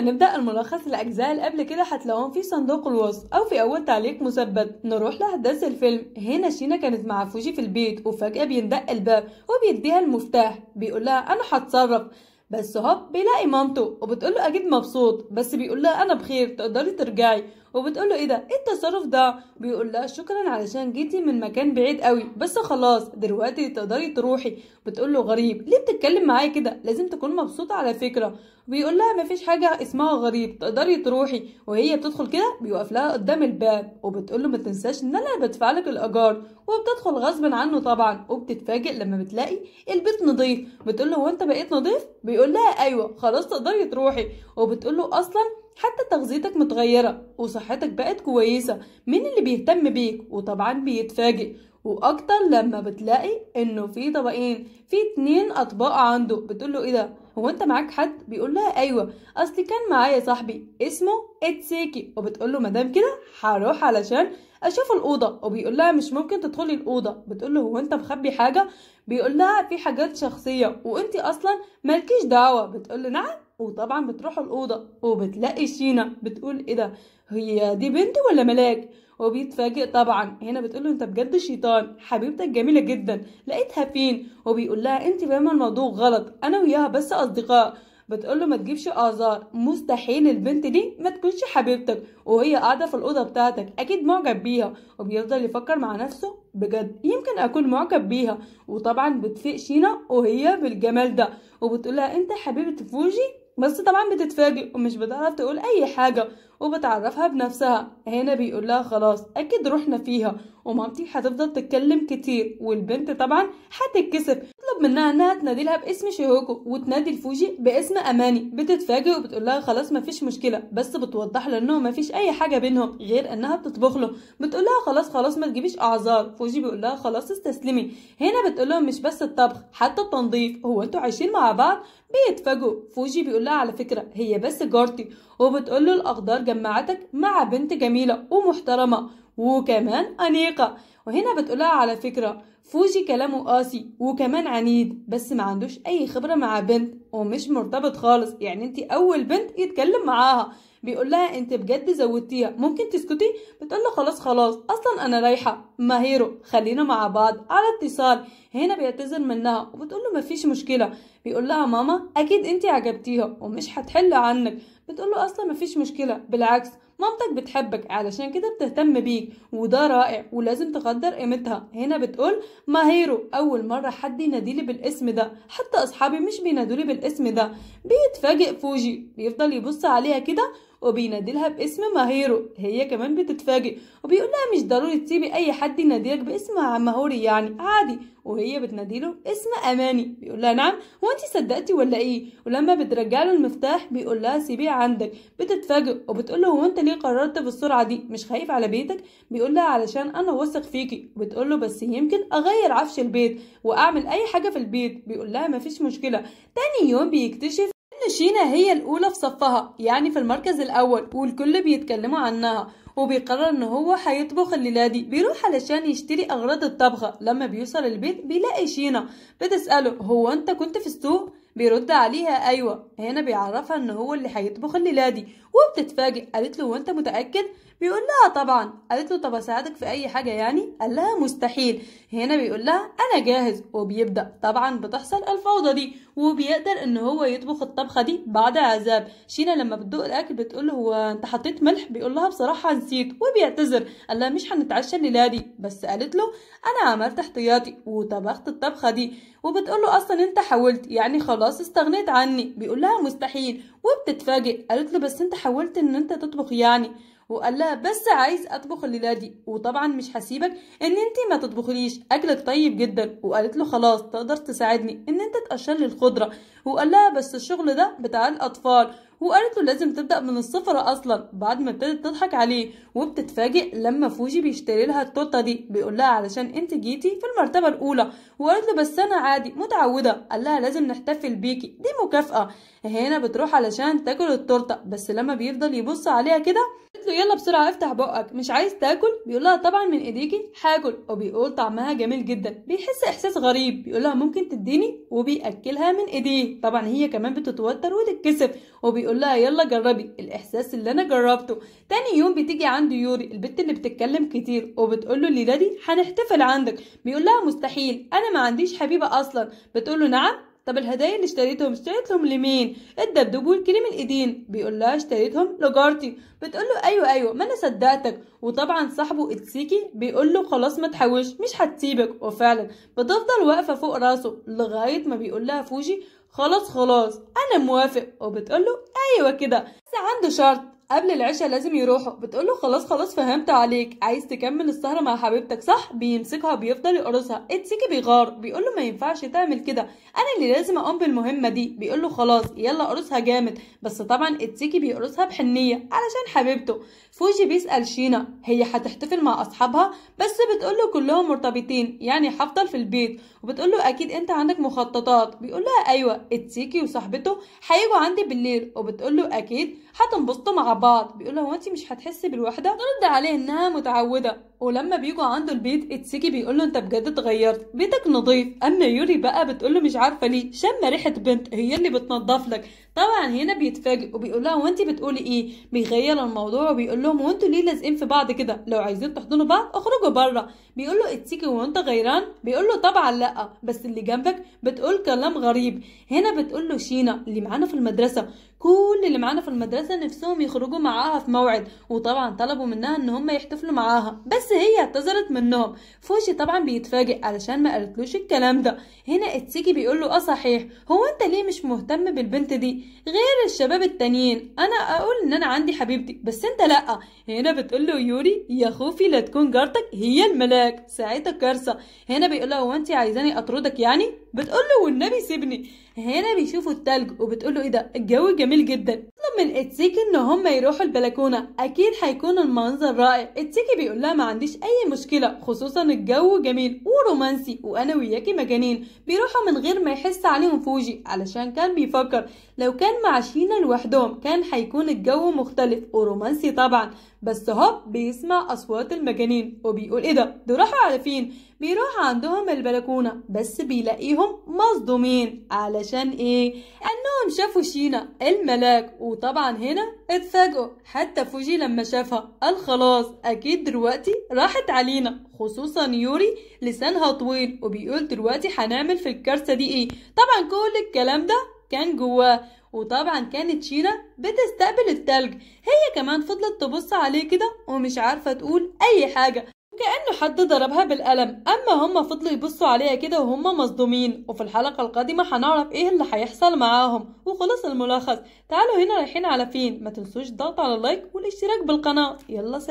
نبدأ الملخص لأجزاء اللي قبل كده هتلاقوهم في صندوق الوصف أو في أول تعليق مثبت نروح لأحداث الفيلم هنا شينا كانت مع فوجي في البيت وفجأة بيندق الباب وبيديها المفتاح بيقول لها أنا هتصرف بس هوب بيلاقي مامته وبتقول له أكيد مبسوط بس بيقول لها أنا بخير تقدري ترجعي وبتقول له ايه ده ايه التصرف ده بيقول لها شكرا علشان جيتي من مكان بعيد قوي بس خلاص دلوقتي تقدري تروحي بتقول له غريب ليه بتتكلم معايا كده لازم تكون مبسوطه على فكره بيقول لها مفيش حاجه اسمها غريب تقدري تروحي وهي بتدخل كده بيوقف لها قدام الباب وبتقول له ما تنساش ان انا بدفع لك الايجار وبتدخل غصب عنه طبعا وبتتفاجئ لما بتلاقي البيت نظيف بتقول له هو انت بقيت نظيف بيقول لها ايوه خلاص تقدري تروحي وبتقول له اصلا حتى تغذيتك متغيرة وصحتك بقت كويسة مين اللي بيهتم بيك وطبعا بيتفاجئ واكتر لما بتلاقي انه في طبقين في اتنين اطباق عنده بتقول له ايه ده هو انت معاك حد بيقول لها ايوه اصل كان معايا صاحبي اسمه اتسيكي وبتقول له مدام كده هروح علشان اشوف الاوضه وبيقول لها مش ممكن تدخلي الاوضه بتقول له هو انت مخبي حاجه بيقول لها في حاجات شخصيه وانت اصلا مالكيش دعوه بتقول له نعم وطبعا بتروح الأوضة وبتلاقي شينا بتقول ايه ده هي دي بنت ولا ملاك وبيتفاجئ طبعا هنا بتقول له انت بجد شيطان حبيبتك جميلة جدا لقيتها فين وبيقول لها انت فاهمة الموضوع غلط انا وياها بس اصدقاء بتقول له ما تجيبش اعذار مستحيل البنت دي ما تكونش حبيبتك وهي قاعده في الاوضه بتاعتك اكيد معجب بيها وبيفضل يفكر مع نفسه بجد يمكن اكون معجب بيها وطبعا بتفيق شينا وهي بالجمال ده وبتقول لها انت حبيبه فوجي بس طبعا بتتفاجئ ومش بتعرف تقول اي حاجه وبتعرفها بنفسها هنا بيقول لها خلاص اكيد رحنا فيها ومامتي هتفضل تتكلم كتير والبنت طبعا هتتكسف تطلب منها انها تنادي لها باسم شيهوكو وتنادي الفوجي باسم اماني بتتفاجئ وبتقول لها خلاص مفيش مشكله بس بتوضح له انه مفيش اي حاجه بينهم غير انها بتطبخ له بتقول لها خلاص خلاص ما تجيبيش اعذار فوجي بيقول لها خلاص استسلمي هنا بتقول لهم مش بس الطبخ حتى التنظيف هو انتوا عايشين مع بعض بيتفاجئوا فوجي بيقول لها على فكره هي بس جارتي وبتقول له الأخضر جمعتك مع بنت جميلة ومحترمة وكمان أنيقة وهنا بتقولها على فكرة فوجي كلامه قاسي وكمان عنيد بس ما عندوش أي خبرة مع بنت ومش مرتبط خالص يعني أنت أول بنت يتكلم معاها بيقول لها انت بجد زودتيها ممكن تسكتي بتقول له خلاص خلاص اصلا انا رايحه ماهيرو خلينا مع بعض على اتصال هنا بيعتذر منها وبتقول له مفيش مشكله بيقول لها ماما اكيد انت عجبتيها ومش هتحل عنك بتقول له اصلا مفيش مشكله بالعكس مامتك بتحبك علشان كده بتهتم بيك وده رائع ولازم تقدر قيمتها هنا بتقول ماهيرو اول مره حد يناديلي بالاسم ده حتى اصحابي مش بينادولي بالاسم ده بيتفاجئ فوجي بيفضل يبص عليها كده وبيناديلها باسم ماهيرو هي كمان بتتفاجئ وبيقول لها مش ضروري تسيبي اي حد يناديك باسم ماهوري يعني عادي وهي بتناديله اسم اماني بيقول لها نعم وانتي صدقتي ولا ايه ولما بترجع له المفتاح بيقول لها سيبيه عندك بتتفاجئ وبتقول له هو انت ليه قررت بالسرعه دي مش خايف على بيتك بيقول لها علشان انا واثق فيكي بتقول له بس يمكن اغير عفش البيت واعمل اي حاجه في البيت بيقول لها مفيش مشكله تاني يوم بيكتشف لأن شينا هي الأولى في صفها يعني في المركز الأول والكل بيتكلموا عنها وبيقرر ان هو هيطبخ الليله دي بيروح علشان يشتري اغراض الطبخه لما بيوصل البيت بيلاقي شينا بتساله هو انت كنت في السوق بيرد عليها ايوه هنا بيعرفها ان هو اللي هيطبخ الليله دي وبتتفاجئ قالت له وانت متاكد بيقول لها طبعا قالت له طب اساعدك في اي حاجه يعني قال لها مستحيل هنا بيقول لها انا جاهز وبيبدا طبعا بتحصل الفوضى دي وبيقدر ان هو يطبخ الطبخه دي بعد عذاب شينا لما بتدوق الاكل بتقول له هو انت حطيت ملح بيقول لها بصراحه نسيت وبيعتذر قال لها مش هنتعشى الليله دي بس قالت له انا عملت احتياطي وطبخت الطبخه دي وبتقول له اصلا انت حاولت يعني خلاص استغنيت عني بيقول لها مستحيل وبتتفاجئ قالت له بس انت حاولت ان انت تطبخ يعني وقال لها بس عايز اطبخ الليله دي وطبعا مش هسيبك ان انت ما تطبخليش اكلك طيب جدا وقالت له خلاص تقدر تساعدني ان انت تقشر لي الخضره وقال لها بس الشغل ده بتاع الاطفال وقالت له لازم تبدا من الصفر اصلا بعد ما ابتدت تضحك عليه وبتتفاجئ لما فوجي بيشتري لها التورته دي بيقول لها علشان انت جيتي في المرتبه الاولى وقالت له بس انا عادي متعوده قال لها لازم نحتفل بيكي دي مكافاه هنا بتروح علشان تاكل التورته بس لما بيفضل يبص عليها كده قلت له يلا بسرعة افتح بقك مش عايز تاكل بيقول لها طبعا من ايديكي هاكل وبيقول طعمها جميل جدا بيحس احساس غريب بيقول لها ممكن تديني وبيأكلها من ايديه طبعا هي كمان بتتوتر وتتكسف وبيقول لها يلا جربي الاحساس اللي انا جربته تاني يوم بتيجي عند يوري البت اللي بتتكلم كتير وبتقول له دي هنحتفل عندك بيقول لها مستحيل انا ما عنديش حبيبة اصلا بتقول له نعم طب الهدايا اللي اشتريتهم اشتريتهم لمين الدبدوب والكريم الايدين بيقول لها اشتريتهم لجارتي بتقول له ايوه ايوه ما انا صدقتك وطبعا صاحبه اتسيكي بيقول له خلاص ما تحوش مش هتسيبك وفعلا بتفضل واقفه فوق راسه لغايه ما بيقول لها فوجي خلاص خلاص انا موافق وبتقول له ايوه كده بس عنده شرط قبل العشاء لازم يروحوا بتقوله خلاص خلاص فهمت عليك عايز تكمل السهرة مع حبيبتك صح بيمسكها بيفضل يقرصها اتسيكي بيغار بيقوله ما ينفعش تعمل كده انا اللي لازم اقوم بالمهمة دي بيقوله خلاص يلا قرصها جامد بس طبعا اتسيكي بيقرصها بحنية علشان حبيبته فوجي بيسأل شينا هي هتحتفل مع اصحابها بس بتقوله كلهم مرتبطين يعني هفضل في البيت وبتقوله اكيد انت عندك مخططات بيقولها ايوه اتسيكي وصاحبته هيجوا عندي بالليل وبتقوله اكيد حتنبسطوا مع بعض بيقول لها هو مش هتحسي بالوحده ترد عليه انها متعوده ولما بيجوا عنده البيت اتسيكي بيقول له انت بجد اتغيرت بيتك نظيف اما يوري بقى بتقول له مش عارفه ليه شم ريحه بنت هي اللي بتنظف لك طبعا هنا بيتفاجئ وبيقول لها وانت بتقولي ايه بيغير الموضوع وبيقول لهم وانتوا ليه لازقين في بعض كده لو عايزين تحضنوا بعض اخرجوا بره بيقول له اتسيكي وانت غيران بيقول له طبعا لا بس اللي جنبك بتقول كلام غريب هنا بتقول له شينا اللي معانا في المدرسه كل اللي معانا في المدرسة نفسهم يخرجوا معاها في موعد وطبعا طلبوا منها ان هم يحتفلوا معاها بس هي اعتذرت منهم فوشي طبعا بيتفاجئ علشان ما قالتلوش الكلام ده هنا اتسيكي بيقول له اه صحيح هو انت ليه مش مهتم بالبنت دي غير الشباب التانيين انا اقول ان انا عندي حبيبتي بس انت لا هنا بتقول له يوري يا خوفي لا تكون جارتك هي الملاك ساعتها كارثه هنا بيقول لها هو انت عايزاني اطردك يعني بتقول له والنبي سيبني هنا بيشوفوا التلج وبتقول له ايه ده الجو جميل جدا طلب من اتسيكي ان هم يروحوا البلكونه اكيد هيكون المنظر رائع اتسيكي بيقول لها ما عنديش اي مشكله خصوصا الجو جميل ورومانسي وانا وياكي مجانين بيروحوا من غير ما يحس عليهم فوجي علشان كان بيفكر لو كان مع شينا لوحدهم كان هيكون الجو مختلف ورومانسي طبعا بس هوب بيسمع اصوات المجانين وبيقول ايه ده دول راحوا على فين بيروح عندهم البلكونة بس بيلاقيهم مصدومين علشان ايه؟ انهم شافوا شينا الملاك وطبعا هنا اتفاجئوا حتى فوجي لما شافها قال خلاص اكيد دلوقتي راحت علينا خصوصا يوري لسانها طويل وبيقول دلوقتي هنعمل في الكارثة دي ايه؟ طبعا كل الكلام ده كان جواه وطبعا كانت شينا بتستقبل التلج هي كمان فضلت تبص عليه كده ومش عارفة تقول أي حاجة كأنه حد ضربها بالقلم أما هم فضلوا يبصوا عليها كده وهم مصدومين وفي الحلقة القادمة هنعرف إيه اللي هيحصل معاهم وخلص الملخص تعالوا هنا رايحين على فين ما تنسوش الضغط على اللايك والاشتراك بالقناة يلا سلام